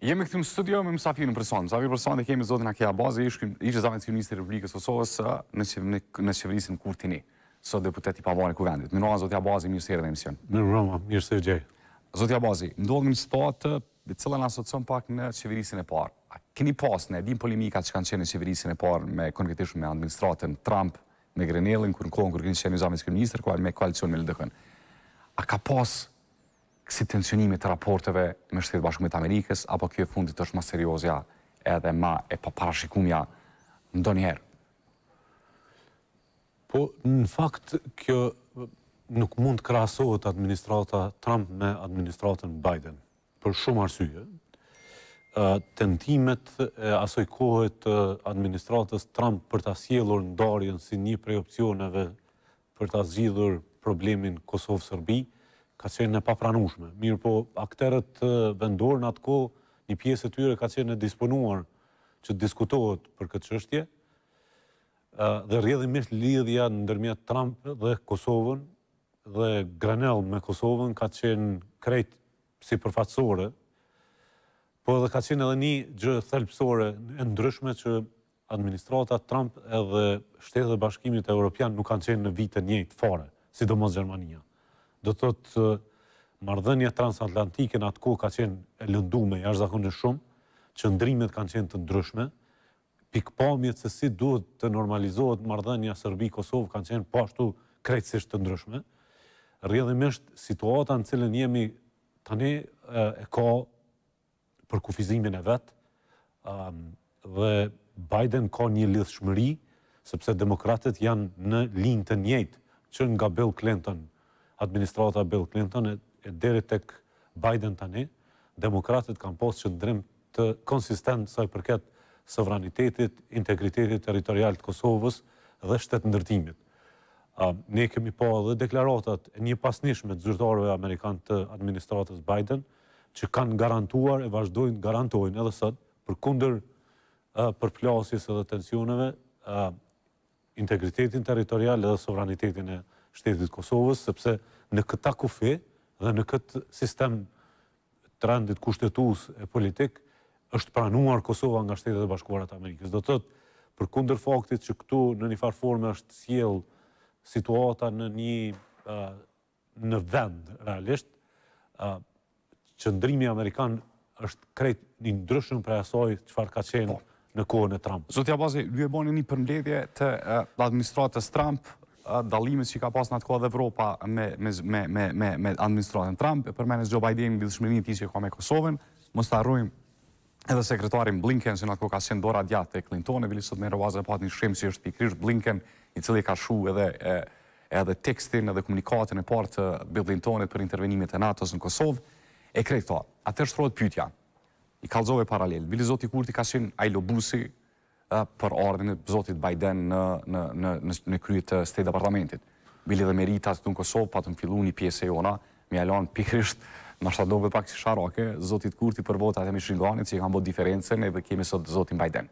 Jemi këtë në studio me Musafir në person. Musafir person dhe kemi zotin Akea Bazi, ishë zavën cilë ministrë Republikës Kosovës në qeverisin Kurtini, sot deputet i pavarë i kuvendit. Minua, zotin Abazi, mirë sërë dhe emision. Mirë rëma, mirë sërë gjej. Zotin Abazi, ndodhë në situatë dhe cëllë në asocion pak në qeverisin e parë. A Keni pas ne edhim polimikat që kanë qenë në qeverisin e parë me konkretishëm me administratën Trump, me Grenellin, kur në kohën kur këni qenë në zavën cilë ministrë, si tensionimi të raporteve me shtetë bashkëmit Amerikës, apo kjo e fundit është ma seriozja edhe ma e pa parashikumja Po, në fakt, kjo nuk mund të krasohet administrata Trump me administratën Biden, për shumë arsyje. Tentimet e asoj kohet të administratës Trump për të sjelur në darjen si një prej opcioneve për të zgjidhur problemin Kosovë-Sërbi, ka qenë në papranushme. Mirë po, akterët vendor në atë ko, një pjesë të tyre ka qenë në disponuar që të diskutohet për këtë qështje, dhe rrjedhimisht lidhja në ndërmjet Trump dhe Kosovën, dhe Granel me Kosovën ka qenë krejt si përfatsore, po edhe ka qenë edhe një gjë thelpsore e ndryshme që administrata Trump edhe shtetë dhe bashkimit e Europian nuk kanë qenë në vitën njëjtë fare, sidomos mos Gjermania do të të mardhënja transatlantike në atë kohë ka qenë e lëndume, jash zakonë në shumë, që ndrimet kanë qenë të ndryshme, pikpamjet se si duhet të normalizohet mardhënja Sërbi-Kosovë kanë qenë pashtu po krejtësisht të ndryshme. Rjedhëmisht situata në cilën jemi tani e ka për kufizimin e vetë, dhe Biden ka një lithë shmëri, sepse demokratit janë në linë të njëtë, që nga Bill Clinton, administrata Bill Clinton e deri të Biden tani, demokratit kanë posë që ndrim të konsistent saj përket sovranitetit, integritetit teritorial të Kosovës dhe shtetë ndërtimit. Ne kemi po dhe deklaratat një pasnishme të zyrtarëve Amerikan të administratës Biden, që kanë garantuar e vazhdojnë garantojnë edhe sëtë për kunder përplasjes edhe tensioneve integritetin teritorial edhe sovranitetin e Kosovës shtetit Kosovës, sepse në këta kufi dhe në këtë sistem trendit randit kushtetus e politik, është pranuar Kosova nga shtetet e bashkuarat Amerikës. Do të tëtë, për kunder faktit që këtu në një farforme është siel situata në një në vend, realisht, qëndrimi Amerikan është krejt një ndryshën për asoj qëfar ka qenë po. në kohën e Trump. Zotja Bazi, ju e boni një përmledje të administratës Trump dalimit që ka pas në atë kohë dhe Evropa me administratën Trump, përmenës Joe Biden, lidhëshmërinit ti që ka me Kosovën, më starrujmë edhe sekretarin Blinken, që në atë kohë ka sinë dora djatë e Clinton, e vili sot me rëvazë e pat një shrimë që është pikrish Blinken, i cili ka shu edhe tekstin edhe komunikatën e partë të Bill Clintonit për intervenimit e NATO-s në Kosovë, e krejtë ta, atër shtrojët pytja, i kalzove paralel, vili zoti Kurti ka sënë ajlobusi, për ardhën e Zotit Biden në kryet të State Departamentit. Bili dhe meritat të në Kosovë, të në fillu një pjesë e jona, mi alonë pikrisht në shtadove pak si sharake, Zotit Kurti për votat e Mishringanit, që i kam bot diferencen e dhe kemi sot Zotin Biden.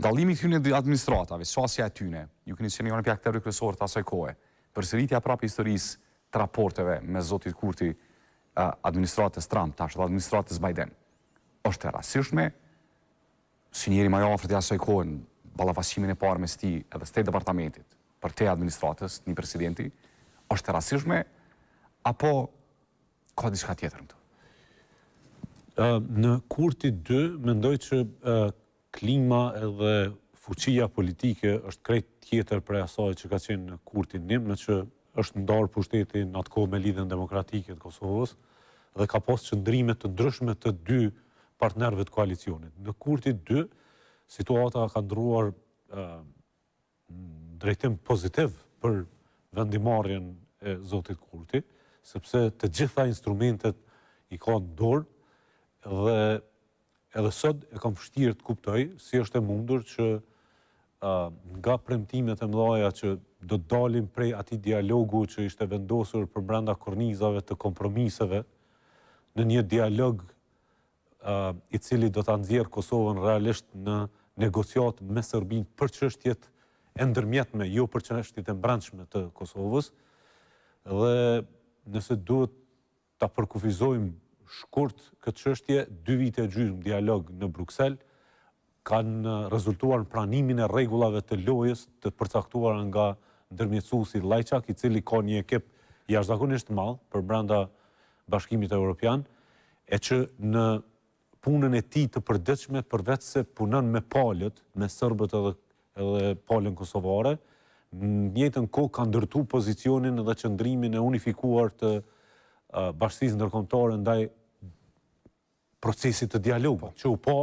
Dalimi këtyne dhe administratave, shasja e tyne, ju këni që një një pjakterë i të asaj kohë, për sëritja prapë historisë të raporteve me Zotit Kurti administratës Trump, tash dhe administratës Biden, është e rasishme, si njeri ma jo e asoj kohën, balafashimin e parë mes sti edhe State Departamentit për te administratës, një presidenti, është të rasishme, apo ka diska tjetër në të? Në kurti 2, mendoj që klima edhe fuqia politike është krejt tjetër për asoj që ka qenë në kurti 1, me që është ndarë pushteti në atë kohë me lidhen demokratike të Kosovës, dhe ka posë qëndrimet të ndryshme të dy partnerve të koalicionit. Në kurti 2, situata ka ndruar drejtim pozitiv për vendimarjen e Zotit Kurti, sepse të gjitha instrumentet i ka në dorë dhe edhe sot e kam fështirë të kuptoj si është e mundur që nga premtimet e mdoja që do të dalim prej ati dialogu që ishte vendosur për brenda kornizave të kompromiseve në një dialog i cili do të anëzirë Kosovën realisht në negociat me sërbin për qështjet e ndërmjetme, jo për qështjet e mbranqme të Kosovës. Dhe nëse duhet të përkufizojmë shkurt këtë qështje, dy vite gjyëm dialog në Bruxelles kanë rezultuar në pranimin e regulave të lojës të përcaktuar nga ndërmjetësusi Lajçak, i cili ka një ekip jashtë zakonisht malë për branda bashkimit e Europian, e që në punën e ti të përdeqme përvec se punën me palët, me sërbët edhe palën kosovare, njëtën ko ka ndërtu pozicionin edhe qëndrimin e unifikuar të bashkësisë nërkomtare ndaj procesit të dialogu, po. që u po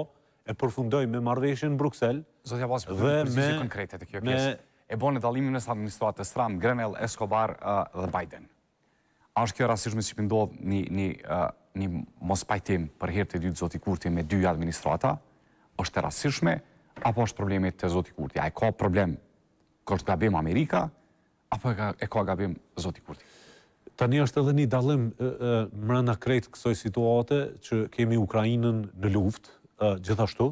e përfundoj me marveshën në Bruxelles, Zotja Vasi, për të përzizi konkrete të kjo kjesë, e bo në dalimin në administratë të stramë, Grenell, Escobar dhe Biden. A është kjo rasishme që pëndohë një një mos pajtim për herë të dytë Zoti Kurti me dy administrata, është të rasishme, apo është problemet të Zoti Kurti? A e ka problem kështë gabim Amerika, apo e ka gabim Zoti Kurti? Tani është edhe një dalim mërë në krejtë kësoj situate që kemi Ukrajinën në luft, gjithashtu.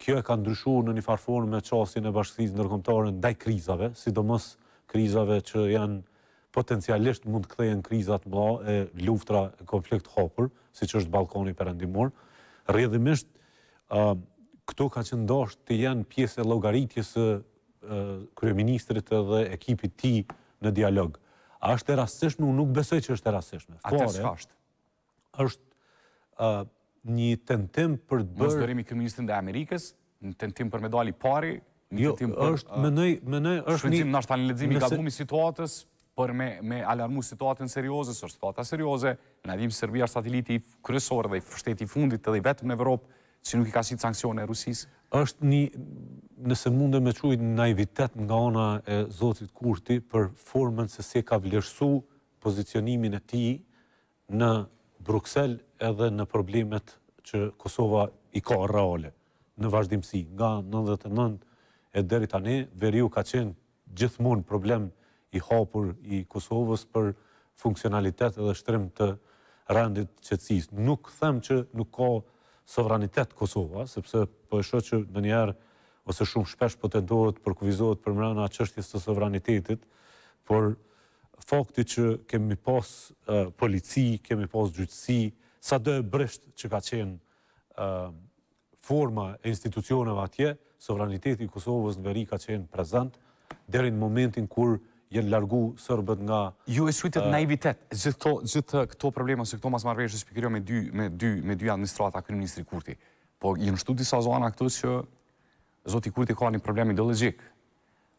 Kjo e ka ndryshu në një farforën me qasin e bashkësit nërkomtarën ndaj krizave, sidomës krizave që janë potencialisht mund të kthehen krizat mëdha e luftra e konflikt hopur, siç është Ballkani perëndimor. Rrjedhimisht ë këto ka qenë dosh të janë pjesë e llogaritjes së kryeministrit edhe ekipit të tij në dialog. A është e rastësishme? Unë nuk besoj që është e rastësishme. Fare. Është është ë një tentim për të bërë Mosdorimi kryeministin e Amerikës, një tentim për medali pari, Jo, është mendoj mendoj është një shfrytëzim ndoshta në leximin e gabimit situatës, për me, alarmu situatën serioze, sër situatën serioze, në edhim Serbia është satelliti kryesor dhe i i fundit dhe i vetëm në Evropë, që nuk i ka si sankcione e Rusis. është një, nëse mundë me quajt naivitet nga ona e Zotit Kurti për formën se se ka vlerësu pozicionimin e ti në Bruxelles edhe në problemet që Kosova i ka reale në vazhdimësi. Nga 99 e deri tani, veriu ka qenë gjithmonë problem i hapur i Kosovës për funksionalitet edhe shtrim të rendit qëtësis. Nuk them që nuk ka sovranitet Kosova, sepse po e që në njerë ose shumë shpesh po të ndohet po për kuvizohet për mërëna qështjes të sovranitetit, por fakti që kemi pas polici, kemi pas gjytësi, sa dhe brisht që ka qenë forma e institucioneve atje, sovraniteti Kosovës në veri ka qenë prezent, derin momentin kur nështë jenë largu sërbët nga... Ju e shujtët eh, naivitet. Gjithë këto probleme, se këto mas marveshë, shpikirjo me dy, me dy, me dy administrata, kërë ministri Kurti. Po, jenë shtu disa zona këtu që zoti Kurti ka një problem ideologik.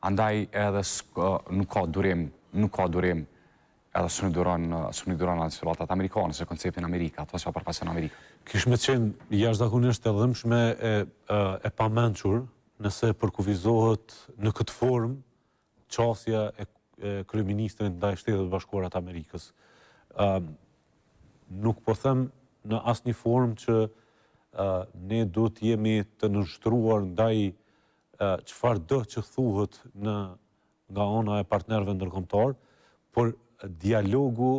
Andaj edhe eh, nuk ka durim, nuk ka durim, edhe së një duran administratat amerikanë, se konceptin Amerika, ato që pa përpasen Amerika. Kishë me qenë, jashtë dakunisht e dhëmshme e pamenqur, nëse përkuvizohet në këtë formë, qasja e kryeministrin ndaj shtetet bashkuara të Amerikës. nuk po them në asnjë form që ne do të jemi të nështruar ndaj daj qëfar dë që thuhët në, nga ona e partnerve nërkomtar, por dialogu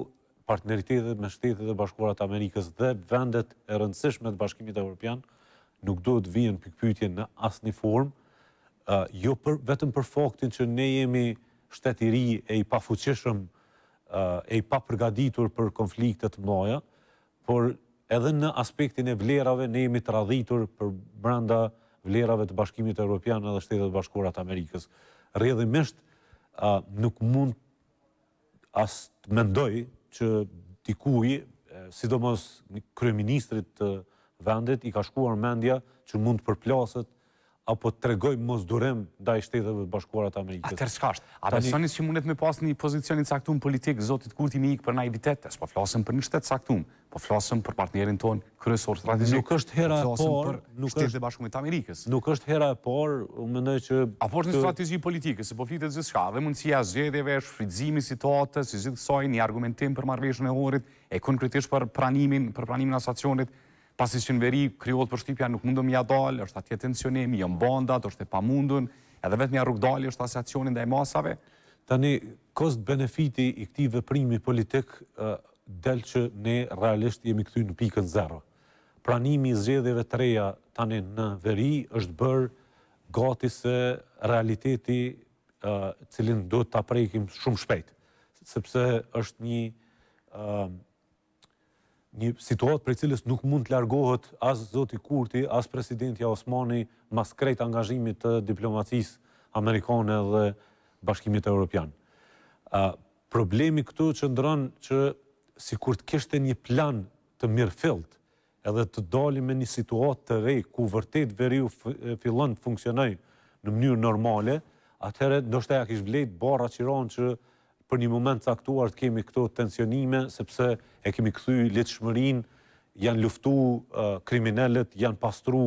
partneritetet me shtetet e bashkuarat Amerikës dhe vendet e rëndësishme të bashkimit e Europian, nuk do të vijen pikpytje në asnjë form, uh, jo për, vetëm për faktin që ne jemi shtetë i ri e i pa e i pa përgaditur për konfliktet mdoja, por edhe në aspektin e vlerave, ne jemi të radhitur për branda vlerave të bashkimit e Europian edhe shtetet bashkurat Amerikës. Redhimisht, nuk mund as të mendoj që t'i sidomos kryeministrit të vendit, i ka shkuar mendja që mund të përplaset apo të regoj durem da i shtetëve të bashkuarat Amerikës. A tërskasht, a besonis që mundet me pas një pozicionit saktum politik, zotit Kurti, mi ikë për naivitetes, po flasëm për një shtetë saktum, po flasëm për partnerin tonë kërësor strategik, nuk është hera e po por, nuk është shtetë bashkuarat Amerikës. Nuk është hera e por, mëndoj që... A por është një strategi politike, se po flitet gjithë shka, dhe mundësia zjedjeve, shfridzimi situatës, si gjithë argumentim për e e konkretisht për pranimin, për pranimin pasi që në veri kryot për shtipja nuk mundëm ja dalë, është atje tensionim, jëmë bondat, është e pamundun, edhe vetë një rrug dalë, është asiacionin dhe e masave. Tani, kost benefiti i këti vëprimi politik delë që ne realisht jemi këty në pikën zero. Pranimi i zxedheve të reja tani në veri është bërë gati se realiteti cilin do të aprejkim shumë shpejt, sepse është një një situatë për cilës nuk mund të largohet as Zoti Kurti, as Presidentja Osmani mas krejt angazhimit të diplomacis Amerikane dhe Bashkimit e Europian. Problemi këtu që ndërën që si kur të kishte një plan të mirë fillt edhe të dalim me një situatë të rej ku vërtet veriu fillon të funksionoj në mënyrë normale, atëherë ndoshtë e a kishë vlejt barra qironë që për një moment caktuar të kemi këto tensionime, sepse e kemi këthy litë shmërin, janë luftu kriminellet, janë pastru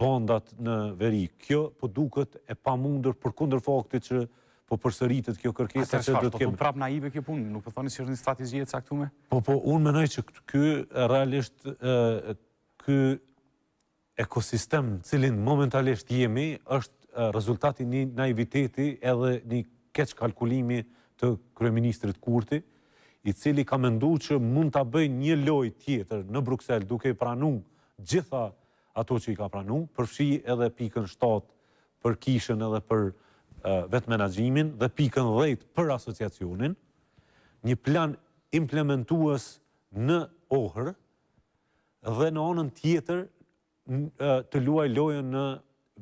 bondat në veri. Kjo po duket e pa mundur, për kunder faktit që po përsëritet kjo kërkesa që do të kemë. Po prap naive kjo punë, nuk po thoni se është një strategji e caktuar? Po po, unë mendoj që ky realisht ë ky ekosistem në cilin momentalisht jemi është rezultati një naiviteti edhe një keç kalkulimi të kryeministrit Kurti, i cili ka mendu që mund të bëj një loj tjetër në Bruxelles duke pranu gjitha ato që i ka pranu, përfshi edhe pikën 7 për kishën edhe për vetë menagjimin dhe pikën 10 për asociacionin, një plan implementuas në ohër dhe në anën tjetër të luaj lojën në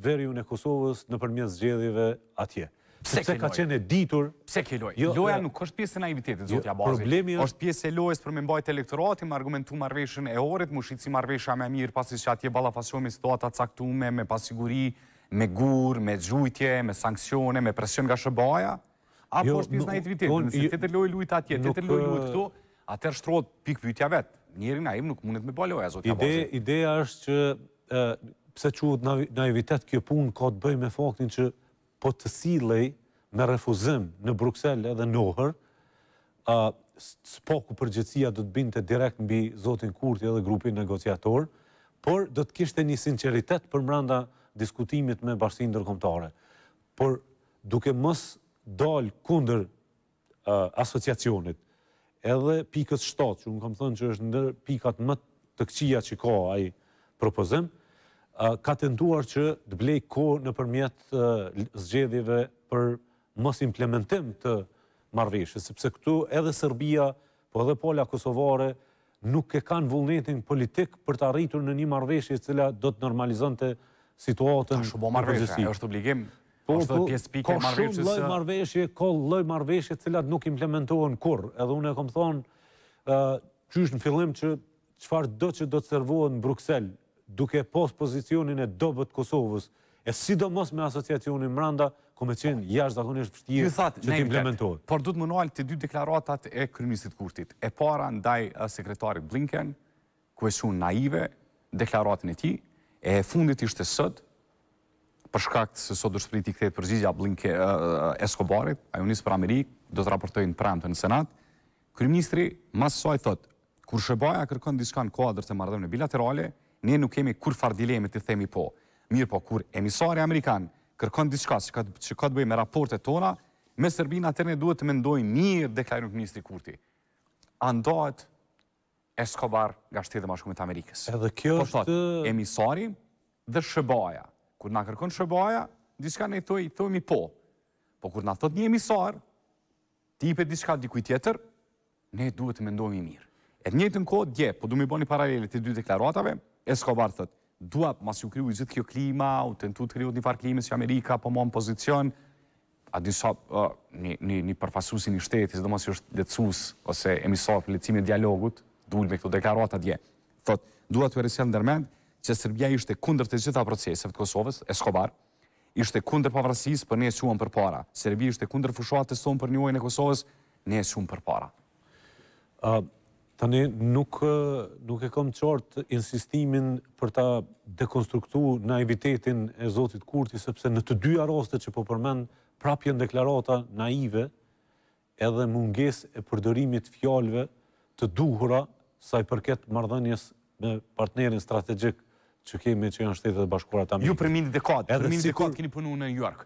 veriun e Kosovës në përmjës zgjedhjeve atje. Pse ka qenë e ditur? Pse ke lojë? Jo, loja nuk është pjesë e naivitetit, jo, zotja bazi. është pjesë e lojës për me mbajt elektorati, me argumentu marveshën e orit, më shqitë si marvesha me mirë, pasis që atje balafasion me situata caktume, me pasiguri, me gur, me gjujtje, me sankcione, me presion nga shëbaja. Apo jo, është pjesë e naivitetit, nëse të të lojë lujt atje, të të lojë lujt këto, atër shtrot pikë pyjtja vetë. Njeri naiv nuk mundet me baloja, Ideja është që, pse ka të me faktin që po të silej me refuzim në Bruxelles edhe nohër, ku përgjëtsia do të binte direkt mbi Zotin Kurti edhe grupin negociator, por do të kishte një sinceritet për mranda diskutimit me bashkësin dërkomtare. Por duke mës dalë kunder asociacionit, edhe pikës shtatë, që unë kam thënë që është në pikat më të këqia që ka ajë propozim, ka tentuar që të blej ko në përmjet zgjedhjeve për mos implementim të marveshës, sepse këtu edhe Serbia, po edhe Polja Kosovare, nuk e kanë vullnetin politik për të arritur në një marveshje cila do të normalizën të situatën në përgjësit. është obligim, po, po, pike marveshës. Ka shumë loj marveshje, ka loj marveshje cilat nuk implementohen kur. Edhe unë e kom thonë, qysh në fillim që qëfar do që do të servohen në Bruxelles, duke pos pozicionin e dobet Kosovës, e sidomos me asociacionin mranda, ku me qenë jash zakonisht pështirë që të implementohet. Por du të mënual të dy deklaratat e kryminisit kurtit. E para ndaj uh, sekretarit Blinken, ku e shunë naive, deklaratin e ti, e fundit ishte sët, përshkakt se sot dërshë priti këtë përgjizja Blinke uh, uh, Eskobarit, a ju njësë për Amerikë, do të raportojnë prajmë të në Senat, kryministri masë thot, kur shëbaja kërkon diska në kodrë të mardhëm në bilaterale, ne nuk kemi kur far dilemi të themi po. Mirë po, kur emisari Amerikan kërkon diska që ka të bëjë me raporte tona, me Serbina atër ne duhet të mendoj njërë deklarinu të Ministri Kurti. Andohet Escobar nga shtetë dhe mashkumit Amerikës. Edhe kjo po është të... Emisari dhe Shëbaja. Kur na kërkon Shëbaja, diska ne i imi po. Po kur na thot një emisar, ti i për dikuj tjetër, ne duhet të mendoj një mirë. E njëjtën kohë dje, po du mi bëni paralele të dy deklaratave, Escobar thët, dua mas ju kriju i gjithë kjo klima, u të nëtu të kriju një farë klimës që Amerika, po mua pozicion, a disa një përfasusin i shtetis, zdo mas ju është lecus, ose emisor për e dialogut, duhull me këto deklaratat dje. Thët, dua të veresel në dërmend, që Serbia ishte kunder të gjitha proceset të Kosovës, Escobar, ishte kunder pavrasis për një shumë për para. Serbia ishte kunder të tonë për një ojnë e Kosovës, një shumë për para. Tani, nuk, e kom qartë insistimin për ta dekonstruktu naivitetin e Zotit Kurti, sepse në të dyja roste që po përmen prapjen deklarata naive, edhe munges e përdërimit fjallve të duhura sa i përket mardhënjes me partnerin strategjik që kemi që janë shtetet e bashkurat amin. Ju përmindit dhe kodë, përmindit dhe kodë keni punu në New York.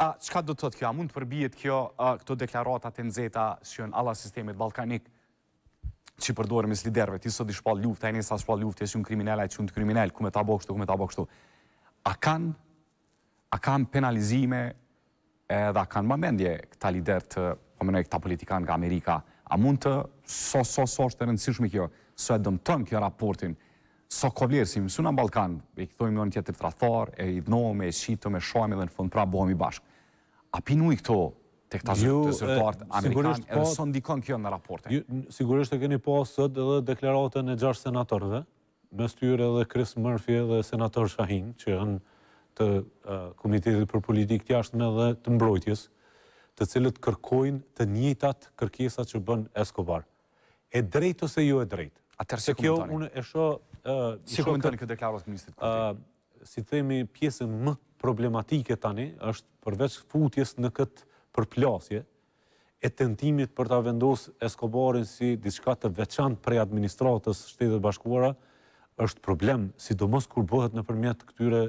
A, qka do të të kjo? A mund të përbijet kjo këto deklaratat e nëzeta, si jënë ala sistemit balkanikë, që përdore mes liderve, ti sot i shpal luft, e një sa shpal luft, e shumë kriminella, e shumë të kriminell, ku me ta bokshtu, ku me ta bokshtu. A kanë, a kanë penalizime, edhe a kanë më mendje këta lider të, po mënoj këta politikan nga Amerika, a mund të, so, so, so, shtë të rëndësishme kjo, so e dëmëtëm kjo raportin, so kovlirë, si mësu në Balkan, e këtojmë në një tjetër trathar, e idhnojmë, e shqitëm, e shojmë edhe në fund, pra bohemi bashkë. A pinu i këto të këta zërtuartë amerikanë edhe po- së ndikon kjo në raporte. Sigurisht e keni po sëtë edhe deklaratën e gjarë senatorëve, me styrë edhe Chris Murphy edhe senator Shahin, që në të komitetit për Politik të jashtë me dhe të mbrojtjes, të cilët kërkojnë të njëtat kërkesat që bënë Eskobar. E drejtë ose ju jo e drejtë? A tërë si komentoni? Si komentoni këtë deklarat ministrit? Si themi pjesën më problematike tani, është përveç futjes në këtë për plasje, e tentimit për ta vendos Eskobarin si diçka të veçan prej administratës shtetet bashkuara, është problem, si do mos kur bëhet në përmjet këtyre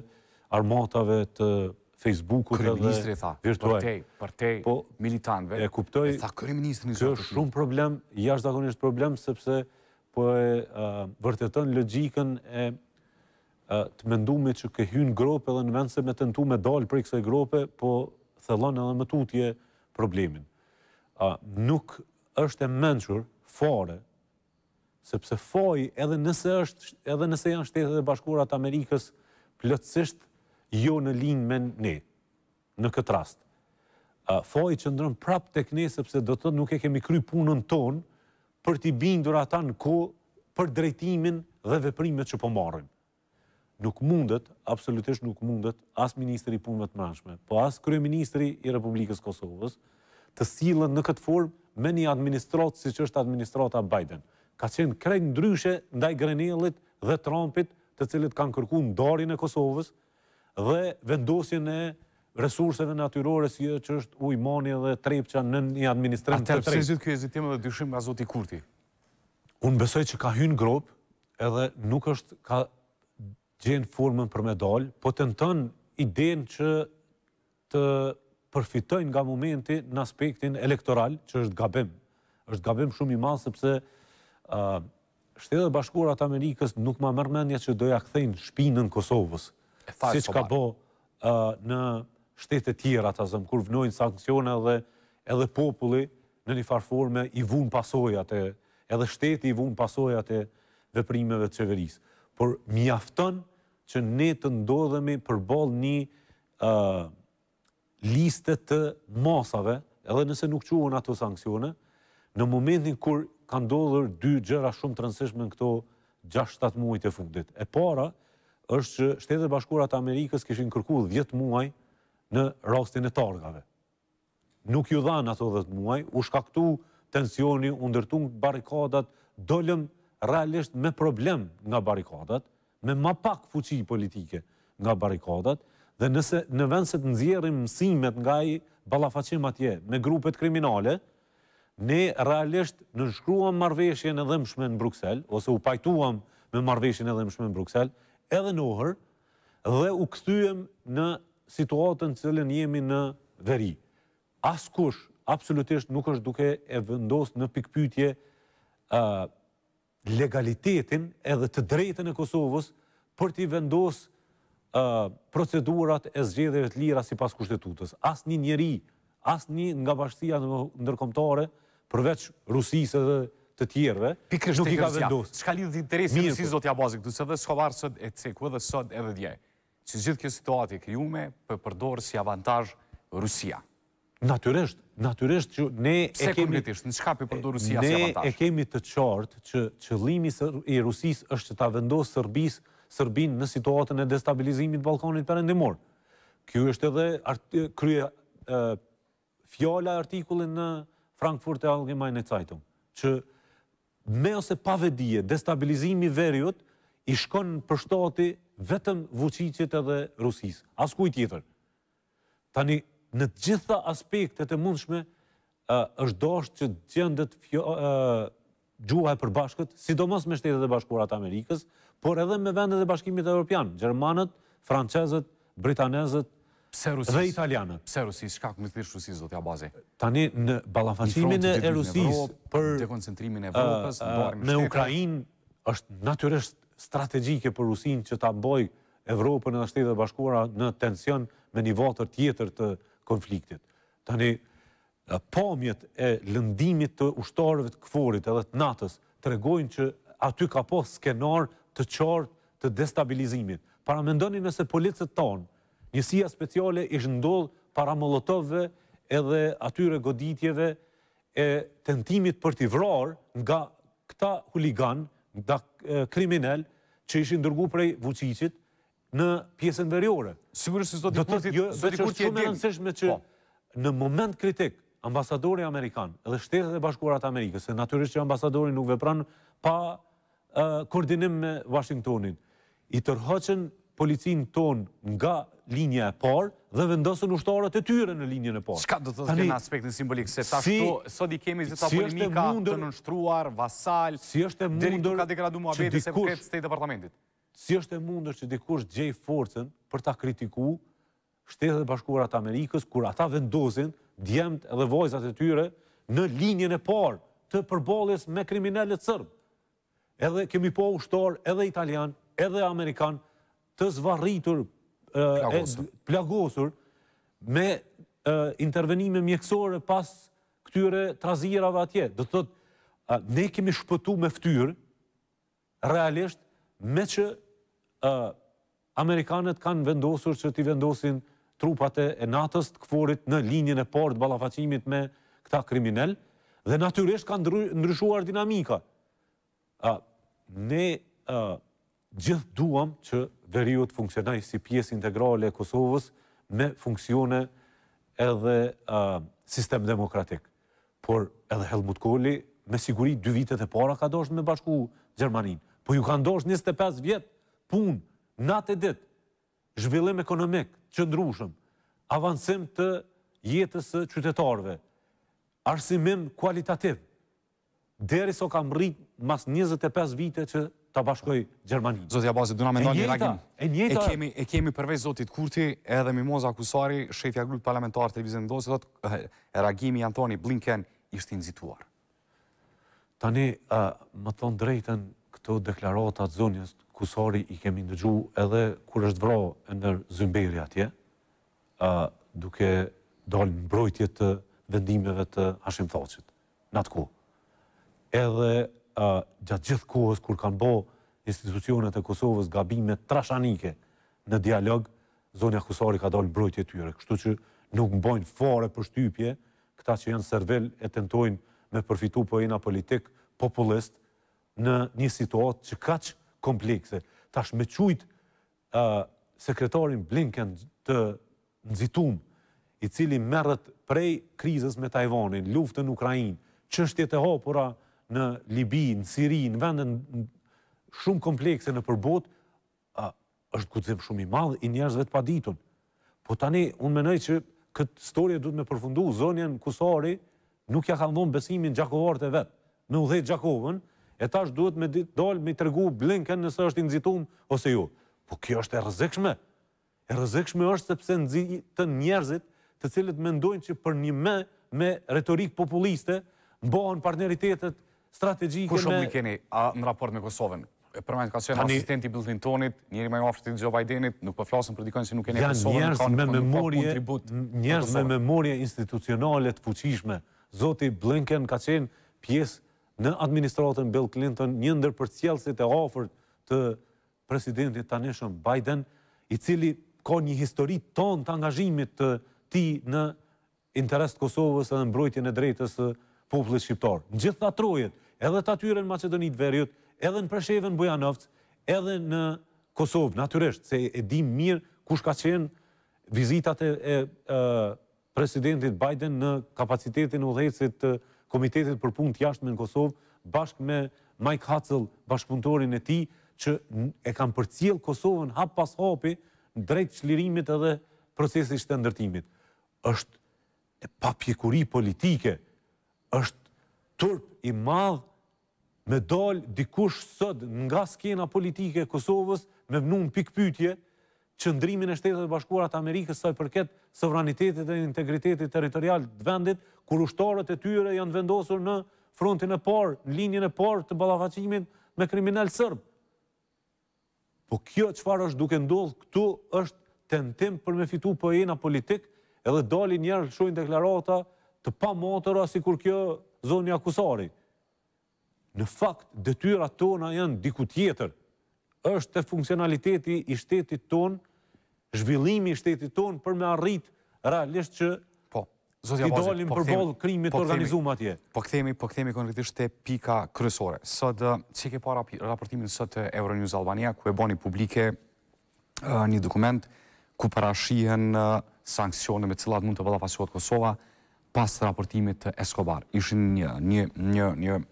armatave të Facebooku dhe virtuaj. tha, për te, për te po, e kuptoj, e shumë problem, jashtë zakonisht problem, sepse po e vërtetën logikën e të mendume që këhynë grope dhe në vend se me tentu me dalë për i kësaj grope, po thellon edhe më tutje problemin. A, nuk është e menqur fare, sepse foj edhe nëse, është, edhe nëse janë shtetet e bashkurat Amerikës plëtsisht jo në linë me ne, në këtë rast. A, foj që ndronë prap të këne, sepse do të nuk e kemi kry punën tonë për t'i bindur ata në ko për drejtimin dhe veprimet që po marrim nuk mundet, absolutisht nuk mundet, asë Ministri i Punëve të Mrashme, po asë kryeministri i Republikës Kosovës, të silën në këtë formë me një administratë si që është administrata Biden. Ka qenë krejnë ndryshe ndaj Grenelit dhe Trumpit të cilët kanë kërku në darin e Kosovës dhe vendosin e resurseve natyrore si që është ujmanje dhe trepqa në një administratë të trepqa. A të kjo kërë dhe dyshim nga Zoti Kurti? Unë besoj që ka hynë grop, edhe nuk është, gjenë formën për medal, po të në tënë idejnë që të përfitojnë nga momenti në aspektin elektoral, që është gabim. është gabim shumë i malë, sepse shtetë dhe bashkurat Amerikës nuk ma mërmenja që doja këthejnë shpinën Kosovës, si që po ka bo në shtetët tjera të zëmë, kur vënojnë sankcione dhe edhe populli në një farforme i vunë pasojat e, edhe shteti i vunë pasojat e veprimeve të qeverisë. Por mi që ne të ndodhemi për bol një liste të masave, edhe nëse nuk quen ato sankcione, në momentin kur ka ndodhër dy gjëra shumë të rëndësishme në këto 6-7 muaj të fundit. E para, është që shtetet bashkurat Amerikës këshin kërku 10 muaj në rastin e targave. Nuk ju dhanë ato 10 muaj, u shkaktu tensioni, undërtu në barikadat, dollëm realisht me problem nga barikadat, me ma pak fuqi politike nga barikadat, dhe nëse në vend se të nëzjerim mësimet nga i balafacim atje me grupet kriminale, ne realisht nëshkruam marveshjen edhe mshme në Bruxelles, ose u pajtuam me marveshjen edhe mshme në Bruxelles, edhe në nëhër, dhe u këthyem në situatën cilën jemi në veri. Askush, absolutisht, nuk është duke e vendos në pikpytje nështë, legalitetin edhe të drejtën e Kosovës për t'i vendos procedurat e zgjedeve të lira si pas kushtetutës. As një njeri, as një nga bashkësia në përveç rusisë dhe të tjerve, nuk i ka vendos. Që ka lidhë dhe në rusisë po. do t'ja bazë këtu, se dhe shkovarë sëtë e cekve dhe sëtë edhe dje. Që gjithë kjo situatë e kriume për përdorë si avantajë rusia. Natyresht, natyrisht që ne e kemi... Pse konkretisht, në qka për Rusia si Ne e kemi të qartë që qëllimi i Rusis është që ta vendosë Sërbis, Sërbin në situatën e destabilizimit Balkonit për endimor. Kjo është edhe krye fjalla artikullin në Frankfurt e Algemajnë e Cajtum, që me ose pavedije, destabilizimi veriut i shkon për shtati vetëm vëqicit edhe Rusis. As i tjetër. Tani, në gjitha aspektet e mundshme është është që gjendet gjuhaj përbashkët, sidomos me shtetet e bashkurat Amerikës, por edhe me vendet e bashkimit e Europian, Gjermanët, Francezët, Britanezët dhe Italianët. Pse Rusis, shka këmë të thirë Rusis do t'ja bazi? Tani në balafashimin e Rusis për në Ukrajin është natyresht strategjike për Rusin që ta boj Evropën e shtetet e bashkurat në tension me një votër tjetër të konfliktit. Tani, pomjet e lëndimit të ushtarëve të këforit edhe të natës të regojnë që aty ka po skenar të qartë të destabilizimit. Para mendoni nëse policët tonë, njësia speciale ishë ndodhë para molotovëve edhe atyre goditjeve e tentimit për t'i vrarë nga këta huligan, nga kriminel, që ishë ndërgu prej vëqicit, në pjesën veriore. Sigurës i zdo dikur që e dim. Dhe që t'i e nësëshme që në moment kritik, ambasadori Amerikan edhe shtetet e bashkurat Amerikës, se naturisht që ambasadori nuk vepran pa koordinim me Washingtonin, i tërhoqen policin ton nga linja e parë dhe vendosën ushtarët e tyre në linjën e parë. Shka do të të në aspektin simbolik, se ta shto, sot i kemi zita polimika, të nënshtruar, vasal, si është e përket state departamentit si është e mundër që dikush gjej forcen për ta kritiku shtetet e bashkurat Amerikës, kur ata vendosin djemët edhe vojzat e tyre në linjën e parë të përbolis me kriminellet sërbë. Edhe kemi po ushtor, edhe italian, edhe amerikan, të zvarritur, plagosur, me intervenime mjekësore pas këtyre trazirave atje. Dhe të të, ne kemi shpëtu me ftyrë, realisht, me që Amerikanët kanë vendosur që t'i vendosin trupat e natës të këforit në linjën e portë balafacimit me këta kriminel, dhe natyresht kanë ndryshuar dinamika. Ne gjithë duham që veriut funksionaj si pjesë integrale e Kosovës me funksione edhe sistem demokratik. Por edhe Helmut Kohli me sigurit dy vitet e para ka doshtë me bashku Gjermaninë. Po ju ka ndosh 25 vjet pun, natë e ditë, zhvillim ekonomik, qëndrushëm, avancim të jetës qytetarve, arsimim kualitativ, deri so kam rrit mas 25 vite që ta bashkoj Gjermani. Zotë Jabazi, duna me ndonjë një ragim. E njëta, e njëta. E kemi përvej Zotit Kurti, edhe Mimoza Kusari, shefja grupë parlamentarë të revizën ndosë, dhe të ragimi Antoni Blinken ishte nëzituar. Tani, më thonë drejten, Të deklarat atë zonjës, kusari i kemi ndëgju edhe kur është vro e nër zymberi atje, duke dalë në brojtje të vendimeve të Hashim Thacit, në atë ku. Edhe gjatë gjithë kohës kur kanë bo institucionet e Kosovës gabime trashanike në dialog, zonja kusari ka dalë në brojtje tyre, kështu që nuk mbojnë fare për shtypje, këta që janë servel e tentojnë me përfitu për po ena politik populist, në një situatë që kaq komplekse. Tash me qujtë sekretarin Blinken të nëzitum, i cili merët prej krizës me Tajvanin, luftën Ukrajin, qështjet e hapura në Libi, në Siri, në vendën shumë komplekse në përbot, uh, është gudzim shumë i madhë i njerëzve të paditun. Po tani, unë menoj që këtë storje du të me përfundu, zonjen Kusari nuk ja ka ndonë besimin Gjakovarët e vetë. Në u dhejtë Gjakovën, e tash duhet me dalë me tërgu blinken nëse është i ose ju. Po kjo është e rëzikshme. E rëzikshme është sepse të njerëzit të cilët mendojnë që për një me me retorik populiste mbohën partneritetet strategjike me... Kusho më i keni në raport me Kosovën? E përmend ka qenë asistenti Bill njëri më i afërt i Joe Bidenit, nuk po për dikon që nuk keni Kosovën. Janë njerëz me memorie, njerëz me memorie institucionale të fuqishme. Zoti Blinken ka qenë pjesë në administratën Bill Clinton, një ndër për cjelësit e ofërt të presidentit taneshën Biden, i cili ka një histori ton të angazhimit të ti në interes të Kosovës edhe mbrojtjen e drejtës poplës shqiptarë. Në gjithë të atrojet, edhe të atyre në Macedonit Verjut, edhe në Presheve në Bujanovc, edhe në Kosovë, natyresht, se e dim mirë kush ka qenë vizitat e presidentit Biden në kapacitetin u dhejtësit të Komitetit për punë të jashtë me në Kosovë, bashkë me Mike Hatzel, bashkëpuntorin e ti, që e kam për cilë Kosovën hap pas hapi drejt qlirimit edhe procesi shtë ndërtimit. është e papjekuri politike, është tërp i madhë me dollë dikush sëdë nga skena politike e Kosovës me vënun pikpytje, qëndrimin e shtetet e bashkurat Amerikës saj përket sovranitetit e integritetit teritorial të vendit, kur ushtarët e tyre janë vendosur në frontin e par, në linjën e par të balafacimin me kriminal sërb. Po kjo qëfar është duke ndodhë, këtu është tentim për me fitu për ena politik, edhe dali njerë të shojnë deklarata të pa motëra si kur kjo zonë një akusari. Në fakt, dëtyra tona janë diku tjetër, është të funksionaliteti i shtetit ton, zhvillimi i shtetit ton, për me arrit realisht që po, i dolim po për bolë krimit po të organizumë atje. Po këthemi, po këthemi konkretisht të pika kryesore. Sot, që ke para raportimin sot të Euronews Albania, ku e boni publike një dokument ku parashien sankcione me cilat mund të bëlla pasuot Kosova pas të raportimit të Escobar. Ishin një, një, një,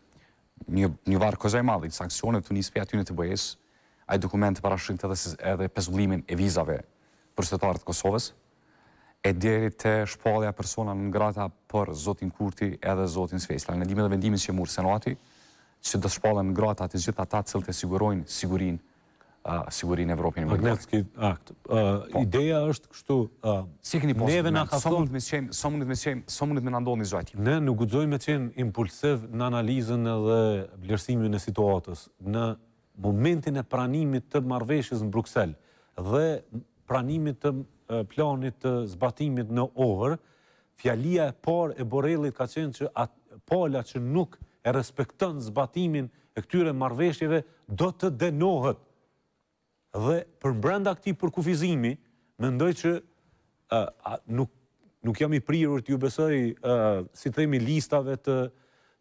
një, një varë kozaj madhë, sankcione të njës për aty në të bëjesë, ajë dokument të parashrit edhe pezullimin e vizave për shtetarët Kosovës, e deri të shpallja persona në ngrata për Zotin Kurti edhe Zotin Svesla. Në dimit dhe vendimin që murë senati, që dhe shpallën në ngrata të gjitha ta cilë të sigurojnë sigurin sigurin Evropin. Magnetski akt. Po. Ideja është kështu... Si këni posë, sa mundit me qenë, sa mundit me nëndonë një zhajtje? Ne nuk gudzoj me qenë impulsiv në analizën edhe blersimin e situatës. Në momentin e pranimit të marveshës në Bruxelles dhe pranimit të planit të zbatimit në orë, fjalia e parë e Borrellit ka qenë që pala që nuk e respektën zbatimin e këtyre marveshjeve do të denohet. Dhe për mbrenda këti përkufizimi, më ndoj që nuk jam i prirur të ju besoj si themi listave të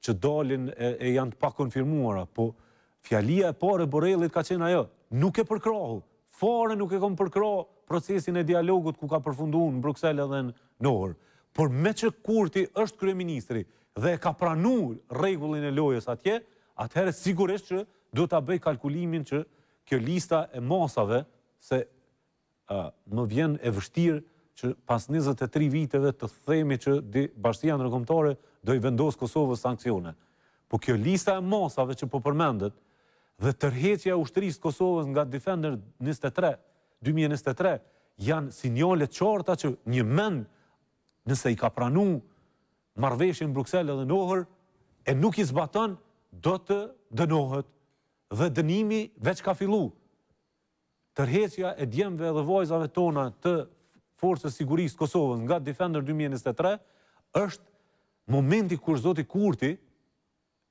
që dalin e janë të pa konfirmuara, po Fjallia e pare Borelit ka qenë ajo, nuk e përkrahu, fare nuk e kom përkrahu procesin e dialogut ku ka përfunduar në Bruxelles edhe në Nohër. Por me që Kurti është Kryeministri dhe ka pranuar regullin e lojës atje, atëherë sigurisht që do të bëj kalkulimin që kjo lista e masave se më vjen e vështirë që pas 23 viteve të themi që di bashkësia në do i vendosë Kosovës sankcione. Po kjo lista e masave që po përmendet, dhe tërheqja ushtërisë Kosovës nga Defender 23, 2023, janë sinjolet qarta që një mend nëse i ka pranu marveshën Bruxelles edhe nohër, e nuk i zbatën, do të dënohët dhe dënimi veç ka filu. Tërheqja e djemve dhe vojzave tona të forësës sigurisë Kosovës nga Defender 2023, është momenti kur Zoti Kurti,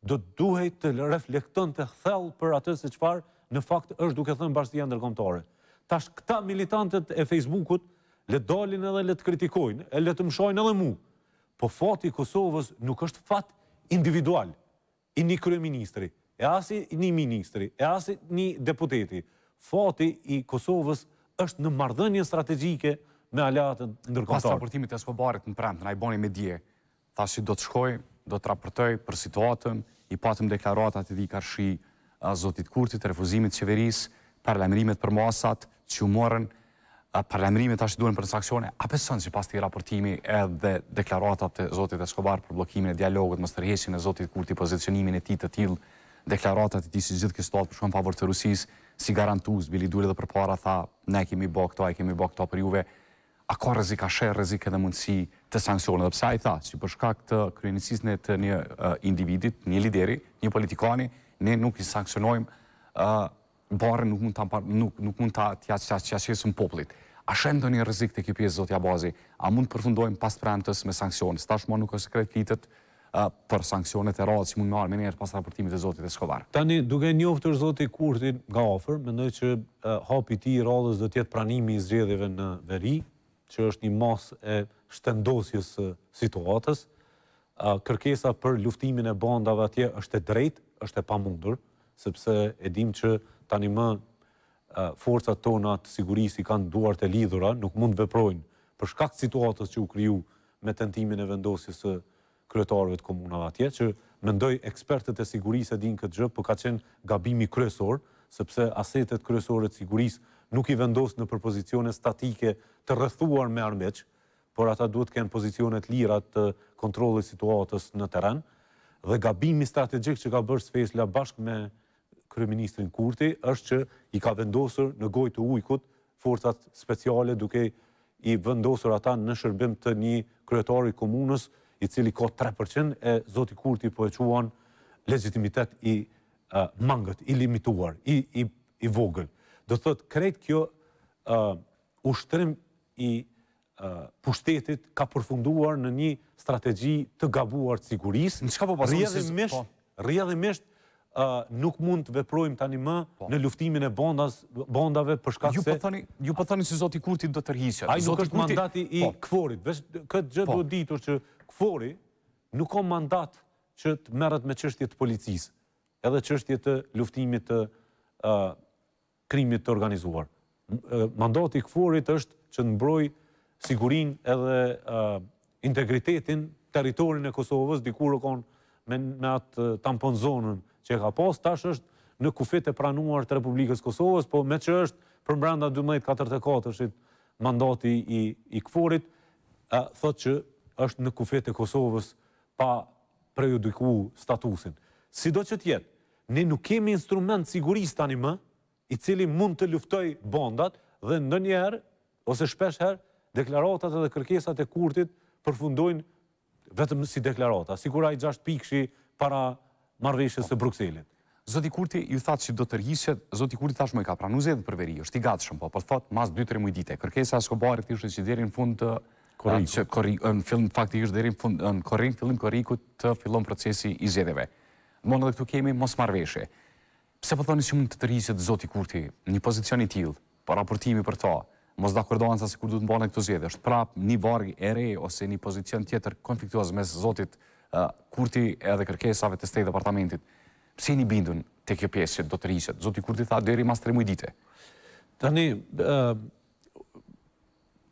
do të duhej të reflekton të thellë për atës se qëfar në fakt është duke thënë bashkëtia ndërkomtore. Tash këta militantët e Facebookut le dolin edhe le të kritikojnë, e le të mëshojnë edhe mu, po fati Kosovës nuk është fat individual i një kryeministri, e asë i një ministri, e asë i një deputeti. Fati i Kosovës është në mardhënjën strategike me alatën ndërkomtore. Pas raportimit e Skobarit në prendë, na i boni me dje, ta si do të shkojë do të raportoj për situatën, i patëm deklaratat i dhikar shi Zotit Kurti të refuzimit qeveris, parlamrimit për masat, që u morën, parlamrimit ashtë duen për në a pesën që pas të i raportimi edhe deklaratat të Zotit Eskobar për blokimin e dialogët, më stërheqin e Zotit Kurti pozicionimin e ti të til, deklaratat i ti si gjithë kështë tolë për shumë favor të Rusis, si garantus, bili duri dhe për para tha, ne kemi bëk to, a kemi bëk to për juve, a ka rëzik, a shërë rëzik dhe mundësi të sankcionë, dhe përsa i tha, që përshka këtë kërinësis në të një individit, një lideri, një politikani, ne nuk i sankcionojmë barë nuk mund të tjasjesë poplit. A shënë të një rëzik të kipjes, zotja Bazi, a mund përfundojmë pas prantës me sankcionës? Ta nuk është kretë fitët për sankcionet e radhë që mund marë me njerë pas raportimit e zotit e skovarë. Tani, duke njofë tërë zotit nga ofër, mendoj që hapi ti i radhës dhe tjetë pranimi i zredheve në veri, që është një mas e shtendosjes situatës, kërkesa për luftimin e bandave atje është e drejt, është e pamundur, sepse edhim që tani më forcat tona të sigurisi kanë duart e lidhura, nuk mund veprojnë për shkak situatës që u kryu me tentimin e vendosjes kryetarëve të komunave atje, që mendoj ekspertët e sigurisë e din këtë gjë, për po ka qenë gabimi kryesor, sepse asetet kryesore të sigurisë nuk i vendos në përpozicione statike të rëthuar me armeq, por ata duhet kënë pozicionet lirat të kontrole situatës në teren, dhe gabimi strategik që ka bërë Svesla bashkë me Kryeministrin Kurti, është që i ka vendosur në gojtë të ujkut forcat speciale duke i vendosur ata në shërbim të një kryetari komunës i cili ka 3% e Zoti Kurti po e quan legitimitet i mangët, i limituar, i vogël. Do thot, krejt kjo ushtrim i pushtetit ka përfunduar në një strategji të gabuar siguris. Në qka po pasurësis? Po. Rjedhimisht nuk mund të veprojmë tani më po. në luftimin e bondave përshkat po se... Ju pëthani si Zoti Kurti do të rrhisja. A i nuk është mandati i këforit. Këtë gjë do ditur që këfori nuk o mandat që të merët me qështje të policisë edhe qështje të luftimit të krimit të organizuar. Mandat i këfurit është që në mbroj sigurin edhe integritetin teritorin e Kosovës, dikur o konë me atë tampon zonën që e ka pas, tash është në kufit e pranuar të Republikës Kosovës, po me që është për mbranda 12.44 është mandati i këfurit, thot që është në kufit e Kosovës pa prejudiku statusin. Si do që tjetë, ne nuk kemi instrument sigurist tani më, i cili mund të luftoj bondat dhe në njerë, ose shpesh herë, deklaratat edhe kërkesat e kurtit përfundojnë vetëm si deklarata, si kura i gjasht pikëshi para marveshës të Bruxellit. Zoti Kurti ju thatë që do të rgjishet, Zoti Kurti thash më i ka pranuze edhe përveri, është i gatshëm, po për thotë mas 2-3 mujdite, kërkesa e Skobarit të ishë që dheri në fund të... Korikut. Në fakti ishë dheri në fund fillim korikut të fillon procesi i zjedheve. Mënë dhe këtu kemi mos marveshe pse po thoni mund të tërhiqet zoti Kurti një pozicion i tillë pa po raportimi për to, mos dakordohen se kur duhet të bëhen këto zgjedhje, është prap një varg e re ose një pozicion tjetër konfliktuos mes zotit uh, Kurti edhe kërkesave të stej departamentit. Pse jeni bindur te kjo pjesë që do të rishet? Zoti Kurti tha deri mas 3 muaj Tani uh,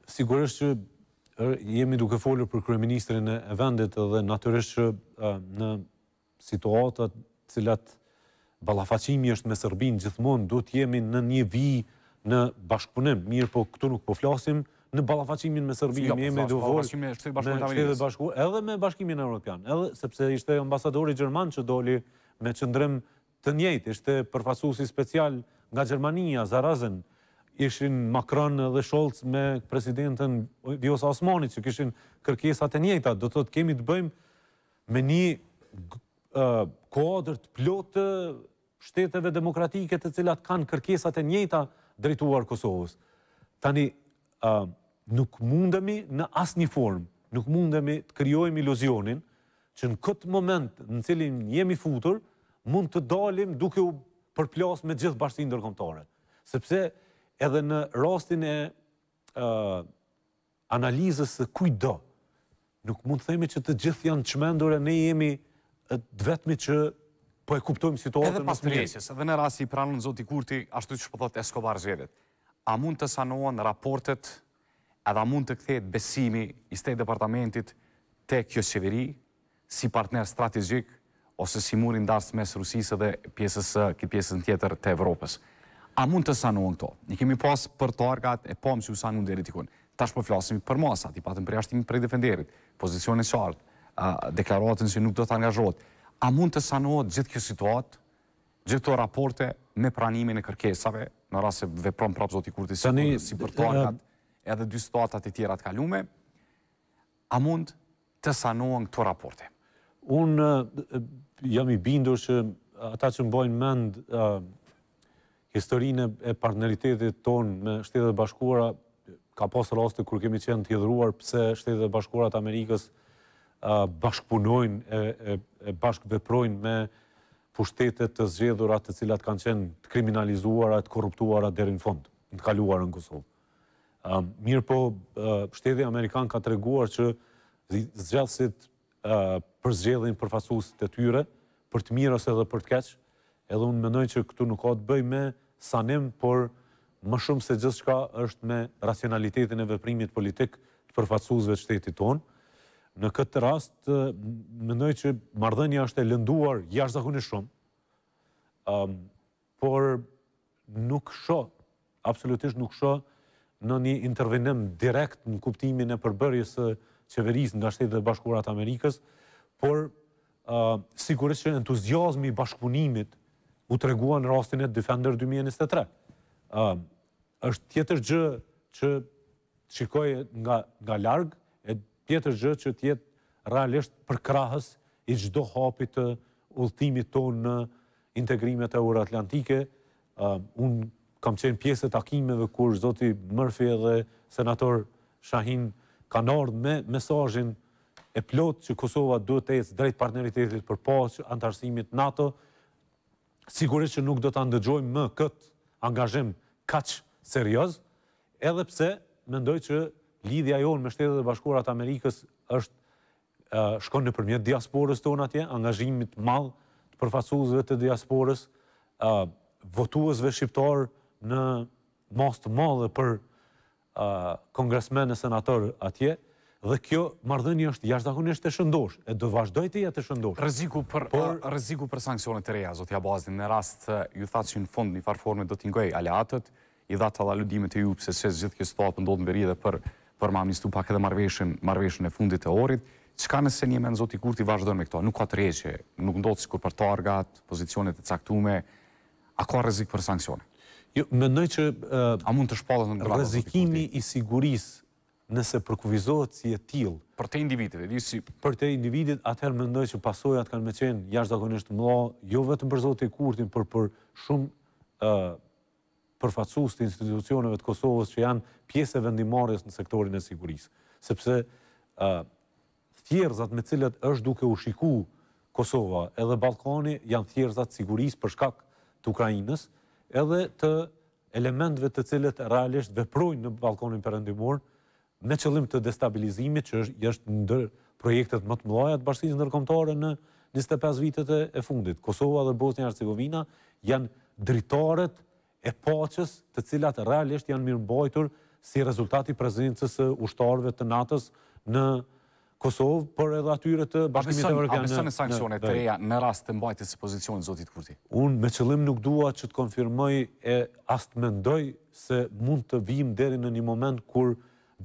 sigurisht që jemi duke folur për kryeministrin e vendit edhe natyrisht që uh, në situata të cilat balafacimi është me Sërbin, gjithmonë do të jemi në një vi, në bashkëpunim, mirë po këtu nuk po flasim, në balafacimin me Sërbin, jo, jemi po do vorë, me shtetë bashku, edhe me bashkimin e Europian, edhe sepse ishte ambasadori Gjerman që doli me qëndrim të njëjtë, ishte përfasusi special nga Gjermania, Zarazen, ishin Macron dhe Scholz me presidentën Vjosa Osmanit, që kishin kërkesat e njejta, do të të kemi të bëjmë me një kodrë të plotë shteteve demokratike të cilat kanë kërkesat e njëta drejtuar Kosovës. Tani, nuk mundemi në asë një formë, nuk mundemi të kryojmë iluzionin që në këtë moment në cilin jemi futur, mund të dalim duke u përplas me gjithë bashkësin dërkomtare. Sepse edhe në rastin e analizës kujdo, nuk mund të themi që të gjithë janë qmendur e ne jemi të vetëmi që Po e kuptojmë situatën Edhe pas presjes, edhe në rasi i pranën Zoti Kurti, ashtu që shpëthot po Eskobar Zvedet. A mund të sanohen raportet, edhe a mund të kthejt besimi i stejt departamentit të kjo qeveri, si partner strategjik, ose si murin ndarës mes Rusisë dhe pjesës, këtë pjesën tjetër të Evropës. A mund të sanohen këto? Një kemi pas për targat e pomë që u sanohen dhe rritikun. Tash po flasim për masat, i patën për jashtimin për defenderit, pozicionin qartë, deklaratën që nuk do të angazhot, a mund të sanohet gjithë kjo situatë, gjithë të raporte me pranimin e kërkesave, në rrasë se vepron prapë zoti kurti si për toakat, edhe dy situatat e tjera të kalume, a mund të sanohen këto raporte? Unë jam i bindur që ata që mbojnë mend historinë e partneritetit tonë me shtetet bashkuara, ka posë raste kur kemi qenë të jedhruar pëse shtetet bashkuara të Amerikës bashkëpunojnë, bashkëveprojnë me pushtetet të zgjedhurat të cilat kanë qenë të kriminalizuara, të korruptuara dherë në fond, në të kaluara në Kosovë. Mirë po, shtethi Amerikan ka të reguar që zgjathësit për zgjedhin përfasusit e tyre, për të mirës edhe për të keqë, edhe unë mendoj që këtu nuk ka të bëj me sanim, por më shumë se gjithë shka është me racionalitetin e veprimit politik të përfasusve të shtetit tonë, Në këtë rast, mendoj që mardhenja është e lënduar jashtë zahunit shumë, por nuk sho, absolutisht nuk sho, në një intervenim direkt në kuptimin e përbërjës së qeveris nga shtetë dhe bashkurat Amerikës, por sigurisht që entuziasmi bashkëpunimit u të regua në rastin e Defender 2023. Êshtë tjetër gjë që qikoj nga largë, e tjetër gjë që tjetë realisht për krahës i gjdo hapit të ullëtimi tonë në integrimet e atlantike. Unë kam qenë pjesët akimeve kur Zoti Murphy dhe senator Shahin kanë ardhë me mesajin e plot që Kosova duhet të jetë drejt partneritetit për pasë antarësimit NATO, sigurisht që nuk do të ndëgjojmë më këtë angazhim kaqë serios, edhe pse mendoj që lidhja jonë me shtetet e bashkurat Amerikës është shkon në përmjet diasporës tonë atje, angazhimit malë të përfasuzve të diasporës, votuazve shqiptarë në mas të malë për kongresmen e senator atje, dhe kjo mardhëni është jashtakonisht të shëndosh, e do vazhdoj të jetë të shëndosh. Rëziku për sankcionet të reja, zotja Bazdin, në rast ju thatë që në fund një farforme do t'ingoj aleatët, i dhatë të aludimet e ju, pëse se zhithë kjo stopë ndodhë në beri dhe për për ma amnistu pak edhe marveshën, e fundit e orit, që ka nëse një menë zoti Kurti vazhdojnë me këto? Nuk ka të reqe, nuk ndotë si kur për targat, pozicionet e caktume, a ka rezik për sankcione? Jo, mendoj që... a mund të shpallet në grado, Rezikimi i siguris nëse përkuvizohet si e tilë... Për te individit, e di si... Për te individit, atëherë mendoj që pasojat kanë me qenë jashtë zakonisht mëla, jo vetëm për zoti Kurtin, për për shumë përfacus të institucioneve të Kosovës që janë pjesë e vendimarjes në sektorin e sigurisë. Sepse thjerëzat me cilët është duke u shiku Kosova edhe Balkoni janë thjerëzat sigurisë për shkak të Ukrajinës edhe të elementve të cilët realisht veprojnë në Balkonin përëndimorë me qëllim të destabilizimit që është në projektet më të mëlajat bashkësitë nërkomtare në 25 vitet e fundit. Kosova dhe Bosnia-Arcegovina janë dritarët e poqës të cilat realisht janë mirëmbojtur si rezultati prezencës ushtarëve të natës në Kosovë, për edhe atyre të bashkimit e vërgjën në... A besën e sankcionet të reja në rast të mbajtës e pozicionit, Zotit Kurti? Unë me qëllim nuk dua që të konfirmoj e ast mendoj se mund të vim deri në një moment kur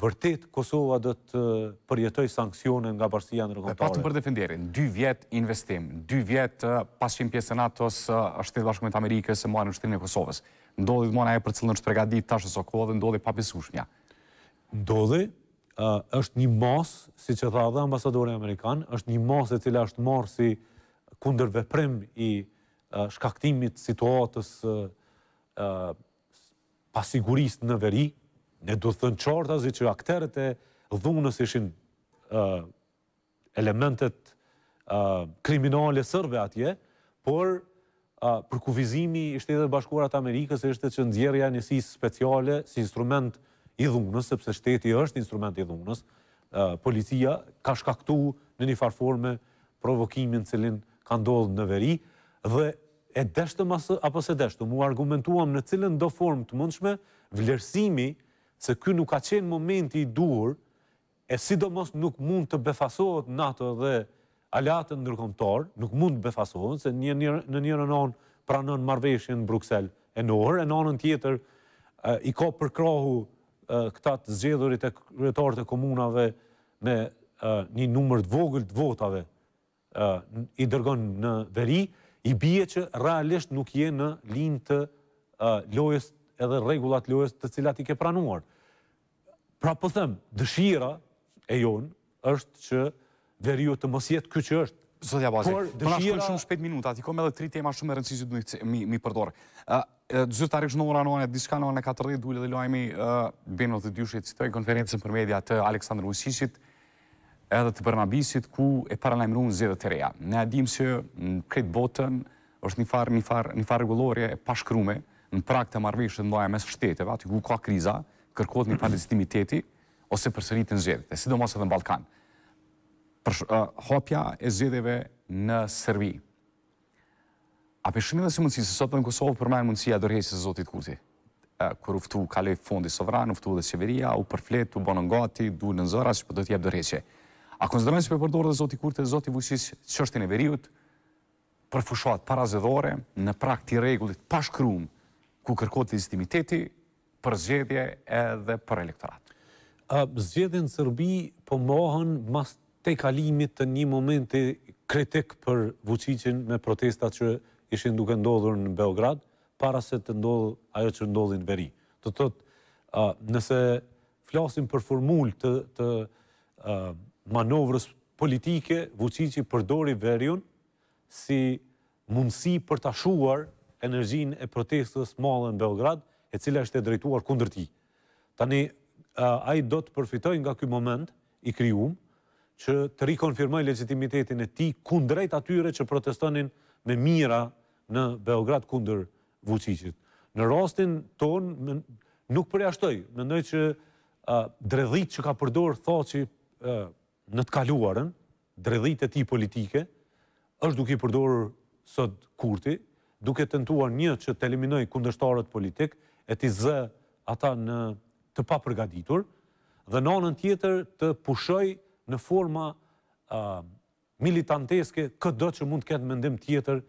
vërtet Kosova dhe të përjetoj sankcione nga bashkësia në rëkontore. Pas të përdefenderin, dy vjetë investim, dy vjetë uh, pasqim pjesë në NATO-së, uh, shtetë bashkëmet Amerikës, e në shtetën e Kosovës ndodhi dhe mona e për cilën është pregadit tash e sokova dhe ndodhi papisushmja? Ndodhi, është një mos, si që tha dhe ambasadori Amerikan, është një mos e cila është marë si kunderveprim veprim i shkaktimit situatës pasigurist në veri, ne do të thënë qarta zi që akteret e dhunës ishin elementet kriminale sërve atje, por për kuvizimi i shtetet bashkuarat Amerikës është që ndjerja njësis speciale si instrument i dhunës, sepse shteti është instrument i dhunës, policia ka shkaktu në një farforme provokimin cilin ka ndodhë në veri, dhe e deshtë masë, apo se deshtë, mu argumentuam në cilën do form të mundshme vlerësimi se kë nuk ka qenë momenti i dur, e sidomos nuk mund të befasohet NATO dhe aljatën ndërkomtar nuk mund të befasohen, se në njërë në nënë pranën marveshjën në Bruxelles e në orë, e nënën tjetër i ka përkrahu këta të zgjedhurit e kërëtarët e komunave me një numër të vogël të votave i dërgon në veri, i bje që realisht nuk je në linë të lojës edhe regullat lojës të cilat i ke pranuar. Pra pëthëm, po dëshira e jonë është që veriut të mos jetë kyqë është. Zotë Jabazi, përna po shkojnë shumë shpet minuta, ati kom edhe tri tema shumë e rëndësizit du një mi përdorë. Zyrë Tarik Shnohur Anone, diska në e 14 dule dhe loajmi Beno dhe Dyshit, citoj konferencën për media të Aleksandr Usisit edhe të Bernabisit, ku e paralajmru në zedhe të reja. Ne adim se në kretë botën është një farë, një farë, një farë regulorje e pashkrume në prak të marveshët në loja mes shteteve, aty ku ka kriza, kërkot një palizitimiteti, ose përsëritin zedhe, dhe sidomos edhe në Balkanë për uh, hopja e zgjedhjeve në Serbi. A për shumë edhe si mundësi, se sot në Kosovë përmajnë mundësia dërhesis e Zotit Kuti. Uh, kur uftu kalej fondi sovran, uftu dhe qeveria, u përflet, u gati, du në nëzora, që për po do t'jep dërhesje. A konsiderojnë që për përdojnë dhe Zotit Kuti, Zotit Vujqis, qështin e veriut, për fushuat parazedhore, në prak t'i regullit pashkrum, ku kërkot vizitimiteti, për zgjedhje edhe për elektorat. Uh, zgjedhje në Serbi pëmohën po mas te kalimit të një moment të kritik për Vucicin me protestat që ishin duke ndodhur në Beograd, para se të ndodhë ajo që ndodhë në veri. Të tëtë, nëse flasim për formull të manovrës politike, Vucicin përdori verion si mundësi për të shuar energjin e protestës malë në Beograd, e cila është e drejtuar kundër ti. Tani, a i do të përfitoj nga këj moment i kryumë, që të rikonfirmoj legitimitetin e ti kundrejt atyre që protestonin me mira në Beograd kundër Vucicit. Në rostin ton, nuk përja shtoj, ndoj që dredhit që ka përdor tho që në të kaluarën, dredhit e ti politike, është duke i përdor sot kurti, duke të nëtuar një që të eliminoj kundështarët politik, e t'i zë ata në të papërgaditur, dhe në anën tjetër të pushoj në forma militanteske do që mund të këtë mëndim tjetër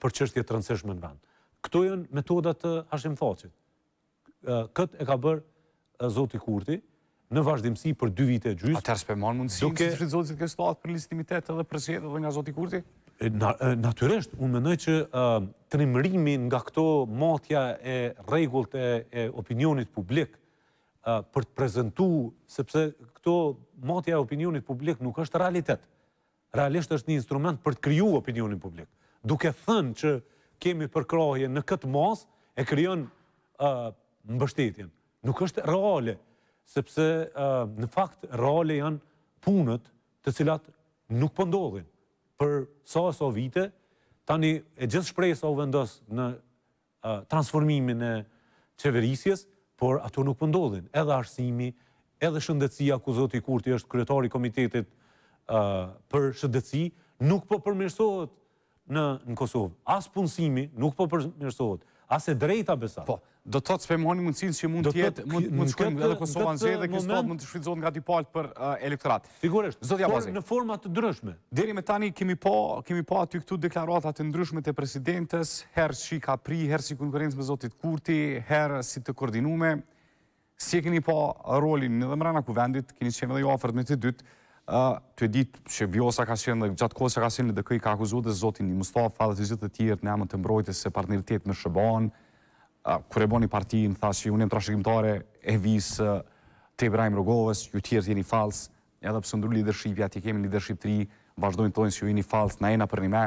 për qështje të rëndësishme në vend. Këto jënë metodat të hashim thacit. Këtë e ka bërë Zoti Kurti në vazhdimësi për dy vite gjysë. A të rëspemon mundësin që të shritë Zotit kështë atë për listimitet edhe për qëtë dhe nga Zoti Kurti? Natyresht, unë mënoj që të nëmërimin nga këto matja e regullt e opinionit publikë për të prezentu, sepse këto matja e opinionit publik nuk është realitet. Realisht është një instrument për të kryu opinionit publik. Duke thënë që kemi përkrahje në këtë mas, e kryon mbështetjen. Nuk është reale, sepse në fakt reale janë punët të cilat nuk pëndodhin. Po për sa e sa vite, tani e gjithë shprej sa u vendos në transformimin e qeverisjes, por ato nuk pëndodhin. Edhe arsimi, edhe shëndecia ku Zoti Kurti është kryetari komitetit uh, për shëndeci, nuk po përmirësohet në Kosovë. As punësimi nuk po përmirësohet. Ase drejta besa. Po, do të thotë spemoni mundësinë që mund të jetë, mund të shkojmë edhe Kosova në dhe kështë do mund të shfrytëzohet nga dy palët për elektorat. Figuresh, Zot ja bazoj. Në forma të ndryshme. Deri me tani kemi po, kemi po aty këtu deklarata të ndryshme të presidentes, herë i ka pri, herë si konkurrencë me zotit Kurti, herë si të koordinuar. Si e keni po rolin në dhe mrena kuvendit, keni qenë edhe jo ofert me të dytë, të e ditë që vjosa ka shenë dhe gjatë kohës ka shenë dhe këj ka akuzu dhe zotin i Mustafa dhe të gjithë të tjertë në amën të mbrojtës se partneritet me Shëban, kër e boni partijin, tha që unë jem trashëgjimtare, e visë të Ibrahim brajmë rogoves, ju tjertë jeni falsë, edhe pësë ndru lidershivja, të kemi lidershiv të vazhdojnë të dojnë që ju jeni falsë, na ena për një me.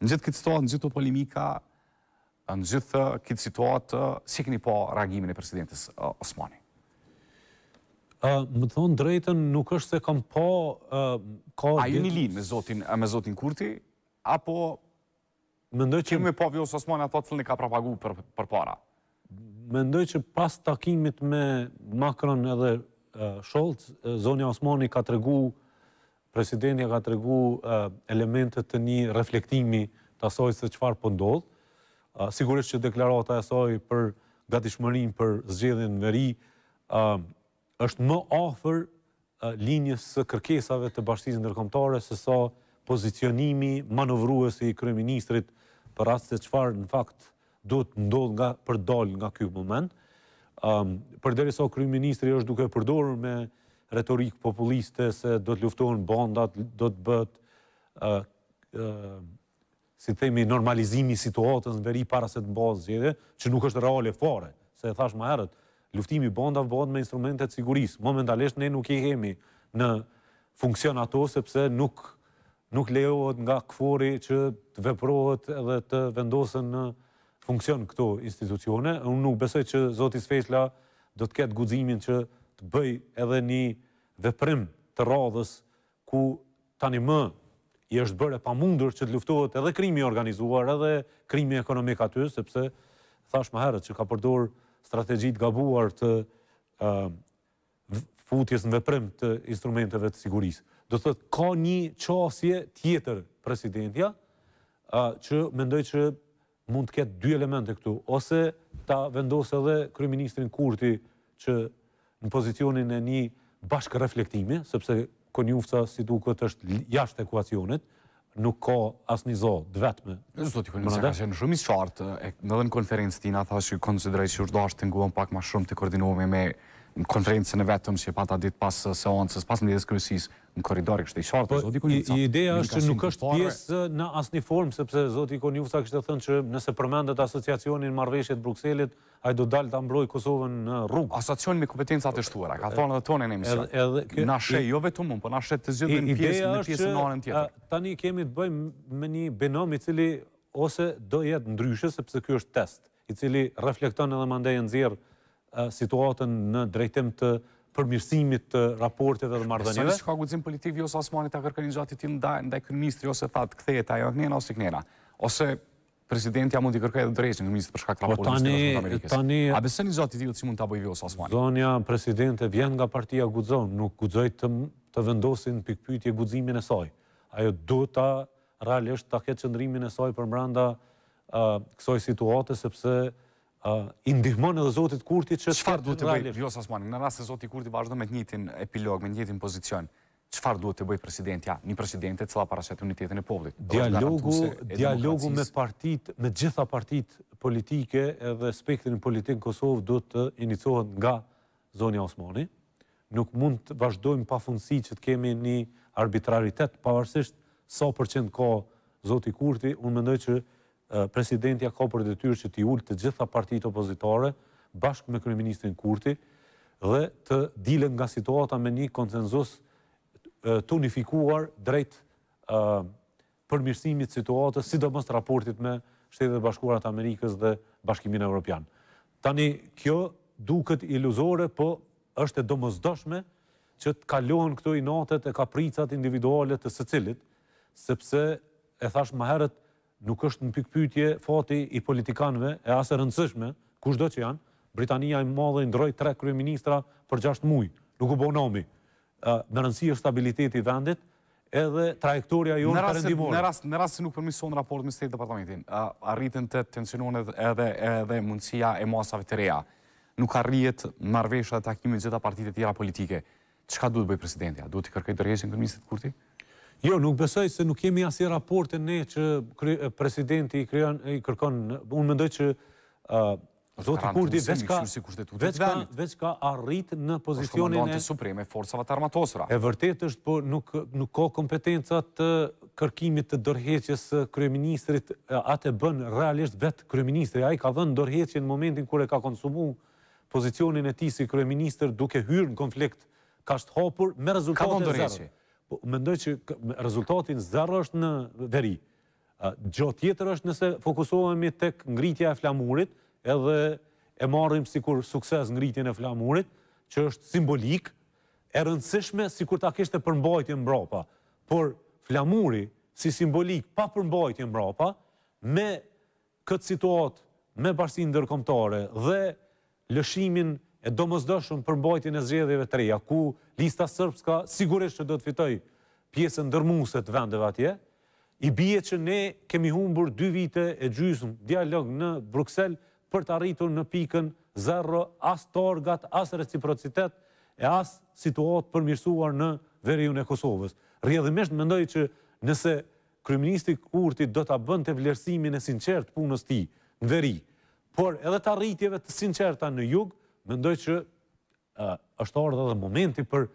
Në gjithë këtë situatë, në gjithë të polimika, në gjithë këtë situatë, si këni po reagimin e presidentës Osmani? Më thonë, drejten nuk është se kam po... A ju një linë me Zotin Kurti, apo... Mendoj që... Këmë me po vjo së ato cëllë një ka propagu për para? Mendoj që pas takimit me Macron edhe Scholz, Zonja Osmoni ka të regu, presidentja ka të regu elementet të një reflektimi të asoj se qëfar për po ndodh. Sigurisht që deklarata asoj për gatishmërin për zgjedhin në veri, është më afer linjës së kërkesave të bashkësisë ndërkombëtare se sa pozicionimi manovrues i kryeministrit për rast se çfarë në fakt duhet ndodh nga përdal nga ky moment. Ëm um, përderisa kryeministri është duke përdorur me retorik populiste se do të luftohen bandat, do të bëhet ë si themi normalizimi i situatës në veri para se të mbahet zgjedhje, që nuk është reale fare, se e thash më herët, luftimi bondav bond me instrumentet siguris. Momentalisht ne nuk i kemi në funksion ato, sepse nuk, nuk lehot nga këfori që të veprohet edhe të vendosën në funksion këto institucione. Unë nuk besoj që Zotis Fejtla do të ketë guzimin që të bëj edhe një veprim të radhës ku tani më i është bërë pa mundur që të luftohet edhe krimi organizuar, edhe krimi ekonomik aty, sepse thash më herët që ka përdorë strategjit gabuar të futjes në veprim të instrumenteve të sigurisë. Do të thëtë, ka një qasje tjetër presidentja, që mendoj që mund të ketë dy elemente këtu, ose ta vendose edhe Kryministrin Kurti që në pozicionin e një bashkë reflektimi, sepse konjufca si duke të është jashtë ekuacionit, nuk ka asë një zonë, dë vetëme. Zdo t'i këndë, se ka qenë shumë i shartë, në dhe në konferencë tina, thashë që konsiderajtë që urdo është të nguon pak ma shumë të koordinuame me në konferencën e vetëm që e pata ditë pas uh, seancës, pas në kërësis në koridori, kështë i shartë, po, zotë i ideja është që nuk është pjesë uh, në asni formë, sepse zotë i konjuca kështë të thënë që nëse përmendet asociacionin marveshjet Bruxellit, a i do dalë të ambloj Kosovën në uh, rrugë. Asociacionin me kompetencat e shtuara, ka thonë dhe tonë e në emision. Në ashe, jo vetëm unë, për po në të zhjithë në pjesë në në tjetër. në në në në në në në në në situatën në drejtim të përmirësimit të raportit dhe të mardhënjëve. Sërë që ka guzim politik, Josë Osmani të agërkërin gjatë i tim da e ndaj kërë ministri, ose fatë këthejet, ajo njëna ose kënjëna, ose presidenti a mund të kërkaj edhe drejqë në ministri për shkak të po raportit në në Amerikës. A besën një gjatë i tijut që mund të aboj vjo, Osmani? Zonja, presidente, vjen nga partia guzon, nuk guzoj të vendosin pikpytje guzimin e saj. Ajo du ta realisht ta ketë qëndrimin e saj për mëranda kësoj situate, sepse i ndihmon edhe Zotit Kurti që... Qëfar duhet të bëj, Vios jo, Osmani, në rrasë se Zotit Kurti vazhdo me të njëtin epilog, me të njëtin pozicion, qëfar duhet të bëj presidentja, një presidente cëla parashet unitetin e poblit? Dialogu me partit, me gjitha partit politike edhe spektrin politik në Kosovë duhet të inicohet nga Zonia Osmani. Nuk mund të vazhdojmë pa funësi që të kemi një arbitraritet, pavarësisht sa për qëndë ka Zotit Kurti, unë mendoj që Eh, presidentja ka për detyrë që t'i ullë të gjitha partijit opozitare, bashkë me kërëministrin Kurti, dhe të dilën nga situata me një konsenzus eh, të unifikuar drejt eh, përmirësimit situatës, si do mështë raportit me shtetë dhe Amerikës dhe bashkimin e Europian. Tani, kjo duket iluzore, po është e do që të kalohen këto i natët e kapricat individualet të së cilit, sepse e thash maherët nuk është në pikpytje fati i politikanëve e asë rëndësishme, kushdo që janë, Britania i madhe ndroj tre krye ministra për gjashtë mujë, nuk u bonomi, në rëndësi e stabiliteti vendit, edhe trajektoria jo në përëndimor. Në rrasë si nuk përmison raport më State departamentin, arritën të tensionon edhe mundësia e masave të reja, nuk arritë marvesha dhe takimit gjitha partitit tjera politike, që ka duhet bëjë presidentja? Duhet të kërkaj dërgjesin kërmisit kurti? Jo, nuk besoj se nuk kemi asje raporte ne që presidenti i kërkon, unë mendoj që uh, Zotë Kurdi veç ka arrit në pozicionin e... Supreme, forcëve të armatosra. E vërtet është, po nuk ko kompetencat të kërkimit të dërheqës kryeministrit, atë e bën realisht vetë kryeministri, a i ka dhënë dërheqën në momentin kërë e ka konsumu pozicionin e ti si kërëministr duke hyrë në konflikt, ka shtë hopur me rezultate zërë. Po, mendoj që rezultatin zërë është në veri. Gjo tjetër është nëse fokusohemi tek ngritja e flamurit, edhe e marrim si kur sukses ngritjen e flamurit, që është simbolik, e rëndësishme si kur ta kishtë e përmbajtje mbropa. Por flamuri, si simbolik, pa përmbajtje mbropa, me këtë situatë, me bashkësi ndërkomtare dhe lëshimin e do mos për mbajtjën e zgjedhjeve të reja, ku lista sërpska sigurisht që do të fitoj pjesën dërmuset vendeve atje, i bje që ne kemi humbur dy vite e gjysëm dialog në Bruxelles për të arritur në pikën zerro as torgat, as reciprocitet e as situat përmirësuar në veriun e Kosovës. Rjedhimisht mendoj që nëse Kryministri Kurti do të bënd të vlerësimin e sinqert punës ti në veri, por edhe të arritjeve të sinqerta në jugë, mendoj që është orë dhe momenti për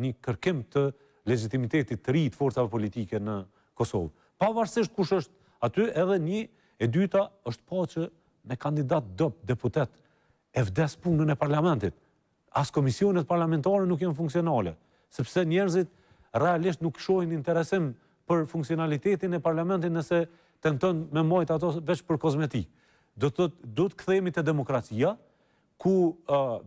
një kërkim të legitimitetit të ri të forcave politike në Kosovë. Pa varsisht kush është aty edhe një e dyta është po që me kandidat dëp deputet e vdes punën e parlamentit. As komisionet parlamentare nuk jenë funksionale, sepse njerëzit realisht nuk shojnë interesim për funksionalitetin e parlamentin nëse tentën me mojt ato veç për kozmetik. Do të këthemi të demokracia, ku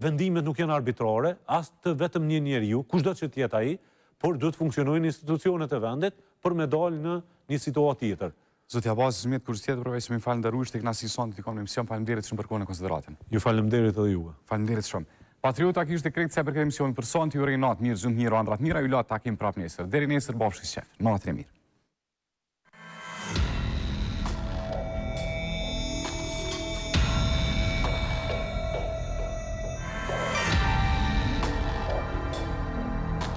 vendimet nuk janë arbitrore, as të vetëm një njerë ju, kush do që tjetë aji, por duhet funksionojnë institucionet e vendet për me dalë në një situatë tjetër. Zëtë Jabazi Zmitë, kërës tjetë përvej, së mi falën daru ishte këna si i sonë të t'ikonë në emision, falën derit shumë përkone konsideratin. Ju falën derit edhe juve. Falën derit shumë. Patriota kështë e krejtë se për këtë mësion për sonë, t'i urej natë mirë, zëndë mirë, andrat ju latë takim prap njësër. Deri njësër, bafshë shef. Natër mirë.